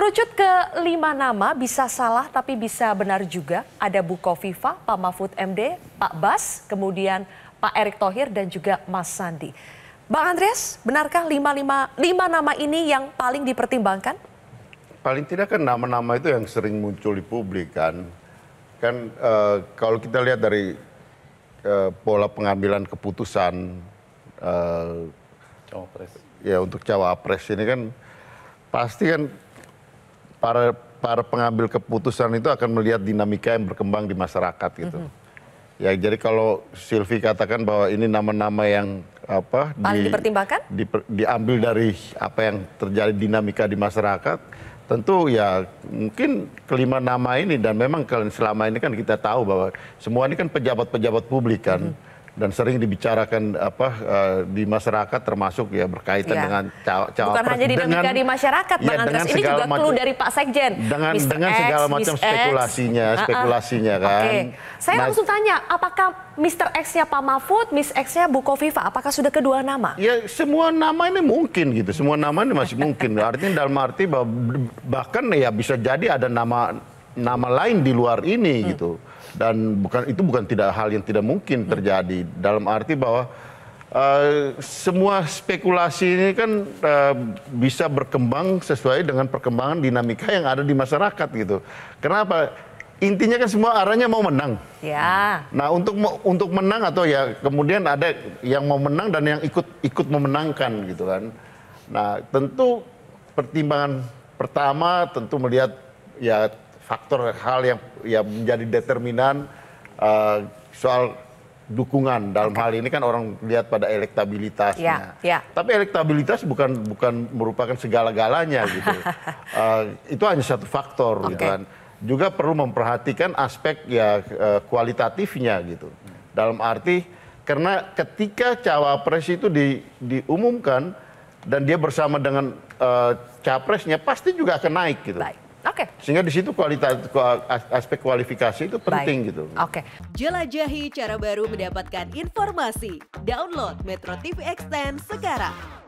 Mengerucut ke lima nama bisa salah tapi bisa benar juga. Ada Bu Kofifa, Pak Mahfud MD, Pak Bas, kemudian Pak Erick Thohir dan juga Mas Sandi. Bang Andreas, benarkah lima, lima, lima nama ini yang paling dipertimbangkan? Paling tidak kan nama-nama itu yang sering muncul di publik kan. Kan uh, kalau kita lihat dari uh, pola pengambilan keputusan uh, Ya untuk cawapres ini kan pasti kan para para pengambil keputusan itu akan melihat dinamika yang berkembang di masyarakat gitu. Mm -hmm. Ya jadi kalau Silvi katakan bahwa ini nama-nama yang apa di, dipertimbangkan di, diambil dari apa yang terjadi dinamika di masyarakat tentu ya mungkin kelima nama ini dan memang selama ini kan kita tahu bahwa semua ini kan pejabat-pejabat publik kan. Mm -hmm dan sering dibicarakan apa uh, di masyarakat termasuk ya berkaitan ya. dengan cawapres cawa bukan hanya dinamika dengan, di masyarakat ya, Bang Andres ini juga clue dari Pak Sekjen dengan Mr. dengan X, segala macam X. spekulasinya uh -uh. spekulasinya kan okay. saya nah, langsung tanya apakah Mr. X-nya Pak Mahfud, Miss X-nya Bu Kofifa, apakah sudah kedua nama? Ya semua nama ini mungkin gitu, semua nama ini masih mungkin. Artinya dalam arti bahwa bahkan ya bisa jadi ada nama nama lain di luar ini hmm. gitu dan bukan itu bukan tidak hal yang tidak mungkin hmm. terjadi hmm. dalam arti bahwa uh, semua spekulasi ini kan uh, bisa berkembang sesuai dengan perkembangan dinamika yang ada di masyarakat gitu. Kenapa? Intinya kan semua arahnya mau menang. Ya. Nah untuk untuk menang atau ya kemudian ada yang mau menang dan yang ikut ikut memenangkan gitu kan. Nah tentu pertimbangan pertama tentu melihat ya faktor hal yang ya menjadi determinan uh, soal dukungan dalam hal ini kan orang lihat pada elektabilitasnya. Yeah, yeah. Tapi elektabilitas bukan bukan merupakan segala-galanya gitu. uh, itu hanya satu faktor okay. gitu kan. Juga perlu memperhatikan aspek ya uh, kualitatifnya gitu. Dalam arti karena ketika cawapres itu di, diumumkan dan dia bersama dengan uh, capresnya pasti juga akan naik gitu. Baik. Oke. Okay. Sehingga di situ kualitas aspek kualifikasi itu penting Baik. gitu. Oke. Okay. Jelajahi cara baru mendapatkan informasi. Download Metro TV Extend sekarang.